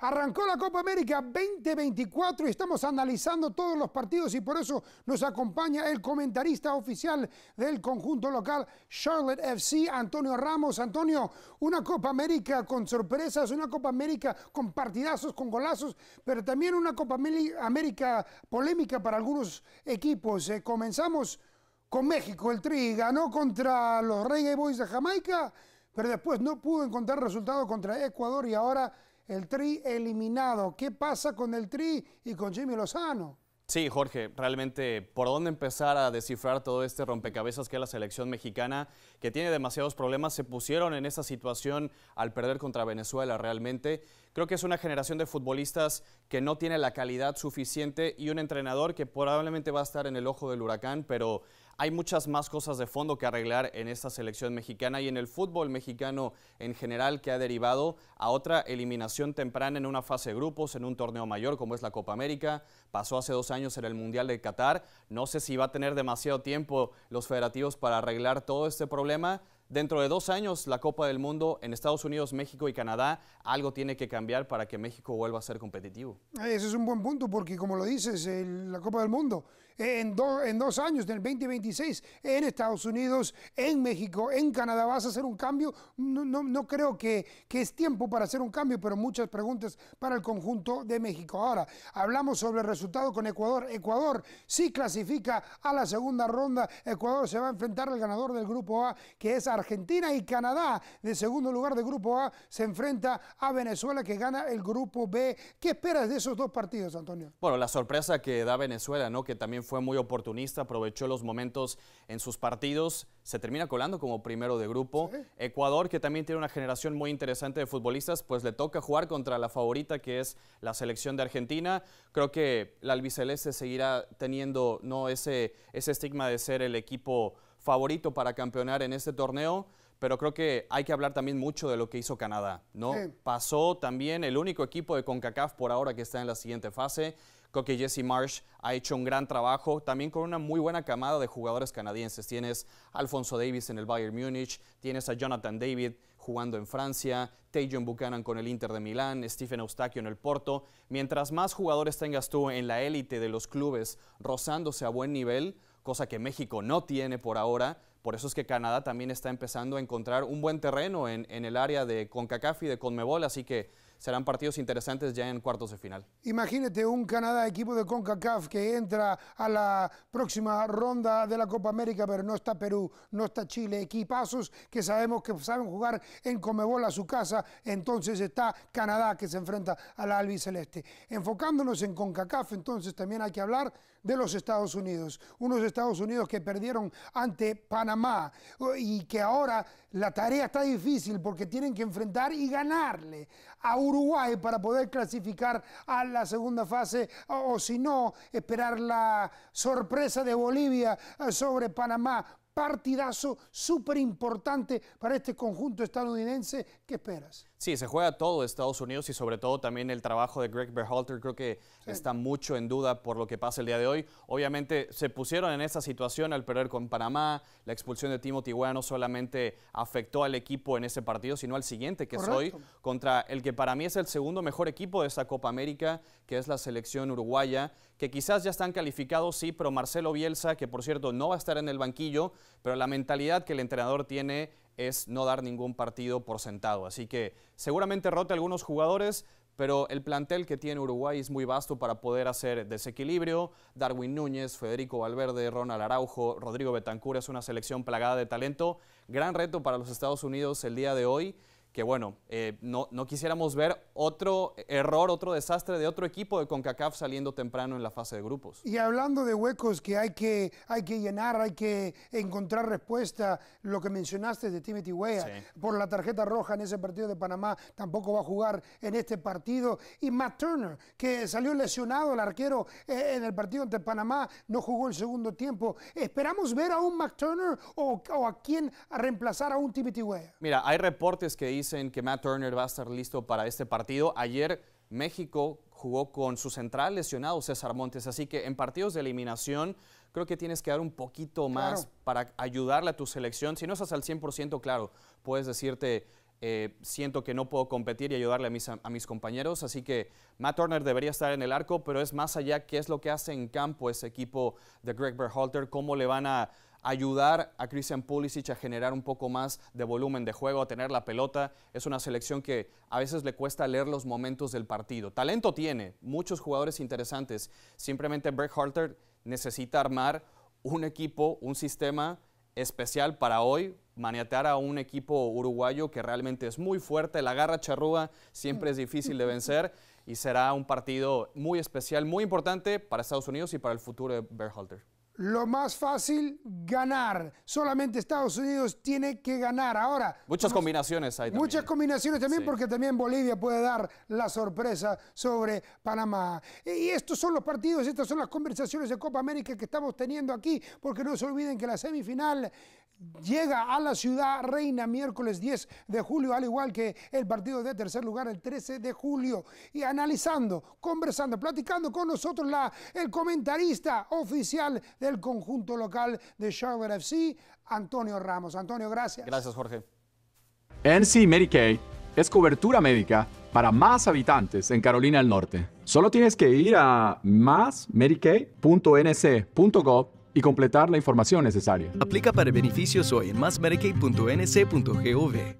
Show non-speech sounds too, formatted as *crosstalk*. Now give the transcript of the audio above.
Arrancó la Copa América 2024 y estamos analizando todos los partidos y por eso nos acompaña el comentarista oficial del conjunto local Charlotte FC, Antonio Ramos. Antonio, una Copa América con sorpresas, una Copa América con partidazos, con golazos, pero también una Copa América polémica para algunos equipos. Eh, comenzamos con México, el Tri ganó contra los Reggae Boys de Jamaica, pero después no pudo encontrar resultado contra Ecuador y ahora el Tri eliminado. ¿Qué pasa con el Tri y con Jimmy Lozano? Sí, Jorge, realmente por dónde empezar a descifrar todo este rompecabezas que es la selección mexicana, que tiene demasiados problemas, se pusieron en esa situación al perder contra Venezuela realmente. Creo que es una generación de futbolistas que no tiene la calidad suficiente y un entrenador que probablemente va a estar en el ojo del huracán, pero hay muchas más cosas de fondo que arreglar en esta selección mexicana y en el fútbol mexicano en general que ha derivado a otra eliminación temprana en una fase de grupos, en un torneo mayor como es la Copa América. Pasó hace dos años en el Mundial de Qatar. No sé si va a tener demasiado tiempo los federativos para arreglar todo este problema. Dentro de dos años, la Copa del Mundo en Estados Unidos, México y Canadá, algo tiene que cambiar para que México vuelva a ser competitivo. Ese es un buen punto, porque como lo dices, la Copa del Mundo en, en dos años, del 2026, en Estados Unidos, en México, en Canadá. ¿Vas a hacer un cambio? No, no, creo que, que, es tiempo para hacer un cambio, pero muchas preguntas para el conjunto de México. Ahora, hablamos sobre el resultado con Ecuador. Ecuador sí clasifica a la segunda ronda. Ecuador se va a enfrentar al ganador del Grupo A, que es Argentina y Canadá. De segundo lugar del Grupo A se enfrenta a Venezuela, que gana el Grupo B. ¿Qué esperas de esos dos partidos, Antonio? Bueno, la sorpresa que da Venezuela, ¿no? Que también fue muy oportunista, aprovechó los momentos en sus partidos, se termina colando como primero de grupo. Ecuador, que también tiene una generación muy interesante de futbolistas, pues le toca jugar contra la favorita que es la selección de Argentina. Creo que la albiceleste seguirá teniendo no ese, ese estigma de ser el equipo favorito para campeonar en este torneo pero creo que hay que hablar también mucho de lo que hizo Canadá, ¿no? Pasó también el único equipo de CONCACAF por ahora que está en la siguiente fase. Creo que Jesse Marsh ha hecho un gran trabajo, también con una muy buena camada de jugadores canadienses. Tienes Alfonso Davis en el Bayern Munich tienes a Jonathan David jugando en Francia, Tejon Buchanan con el Inter de Milán, Stephen Eustaquio en el Porto. Mientras más jugadores tengas tú en la élite de los clubes rozándose a buen nivel, cosa que México no tiene por ahora. Por eso es que Canadá también está empezando a encontrar un buen terreno en, el área de CONCACAF y de CONMEBOL, así que serán partidos interesantes ya en cuartos de final. Imagínate un Canadá, equipo de CONCACAF, que entra a la próxima ronda de la Copa América, pero no está Perú, no está Chile, equipazos que sabemos que saben jugar en Comebol a su casa, entonces está Canadá que se enfrenta a la albiceleste. Enfocándonos en CONCACAF, entonces también hay que hablar de los Estados Unidos, unos Estados Unidos que perdieron ante Panamá oh, y que ahora la tarea está difícil porque tienen que enfrentar y ganarle a un Uruguay para poder clasificar a la segunda fase o, si no, esperar la sorpresa de Bolivia eh, sobre Panamá. Partidazo súper importante para este conjunto estadounidense. ¿Qué esperas? Sí, se juega todo Estados Unidos y sobre todo también el trabajo de Greg Berhalter creo que está mucho en duda por lo que pasa el día de hoy. Obviamente se pusieron en esa situación al perder con Panamá, la expulsión de Timo Tigua no solamente afectó al equipo en ese partido, sino al siguiente que soy es hoy contra el que para mí es el segundo mejor equipo de esta Copa América, que es la selección uruguaya, que quizás ya están calificados, sí, pero Marcelo Bielsa, que por cierto no va a estar en el banquillo, pero la mentalidad que el entrenador tiene es no dar ningún partido por sentado. Así que seguramente rote algunos jugadores, pero el plantel que tiene Uruguay es muy vasto para poder hacer desequilibrio. Darwin Núñez, Federico Valverde, Ronald Araujo, Rodrigo Betancur es una selección plagada de talento. Gran reto para los Estados Unidos el día de hoy que bueno, eh, no, quisiéramos ver otro error, otro desastre de otro equipo de CONCACAF saliendo temprano en la fase de grupos. Y hablando de huecos que hay que, hay que llenar, hay que encontrar respuesta, lo que mencionaste de Timothy Weah por la tarjeta roja en ese partido de Panamá, tampoco va a jugar en este partido. Y Matt Turner, que salió lesionado el arquero eh, en el partido ante Panamá, no jugó el segundo tiempo. ¿Esperamos ver a un Matt Turner o, a quién a reemplazar a un Timothy Weah? Mira, hay reportes que dicen dicen que Matt Turner va a estar listo para este partido. Ayer México jugó con su central lesionado César Montes, así que en partidos de eliminación creo que tienes que dar un poquito más para ayudarle a tu selección. Si no estás al 100%, claro, puedes decirte, eh, siento que no puedo competir y ayudarle a mis, a mis compañeros, así que Matt Turner debería estar en el arco, pero es más allá qué es lo que hace en campo ese equipo de Greg Berhalter, cómo le van a ayudar a Christian Pulisic a generar un poco más de volumen de juego, a tener la pelota. Es una selección que a veces le cuesta leer los momentos del partido. Talento tiene, muchos jugadores interesantes. Simplemente Berhalter necesita armar un equipo, un sistema especial para hoy, maniatar a un equipo uruguayo que realmente es muy fuerte, la garra charrúa siempre es difícil de *laughs* vencer y será un partido muy especial, muy importante para Estados Unidos y para el futuro de Berhalter lo más fácil, ganar. Solamente Estados Unidos tiene que ganar. Ahora. Muchas combinaciones hay Muchas combinaciones también, porque también Bolivia puede dar la sorpresa sobre Panamá. Y estos son los partidos, estas son las conversaciones de Copa América que estamos teniendo aquí, porque no se olviden que la semifinal llega a la ciudad reina miércoles 10 de julio, al igual que el partido de tercer lugar el 13 de julio. Y analizando, conversando, platicando con nosotros la, el comentarista oficial de del conjunto local de Shower FC, Antonio Ramos. Antonio, gracias. Gracias, Jorge. NC Medicaid es cobertura médica para más habitantes en Carolina del Norte. Solo tienes que ir a massmedicaid.nc.gov y completar la información necesaria. Aplica para beneficios hoy en massmedicaid.nc.gov.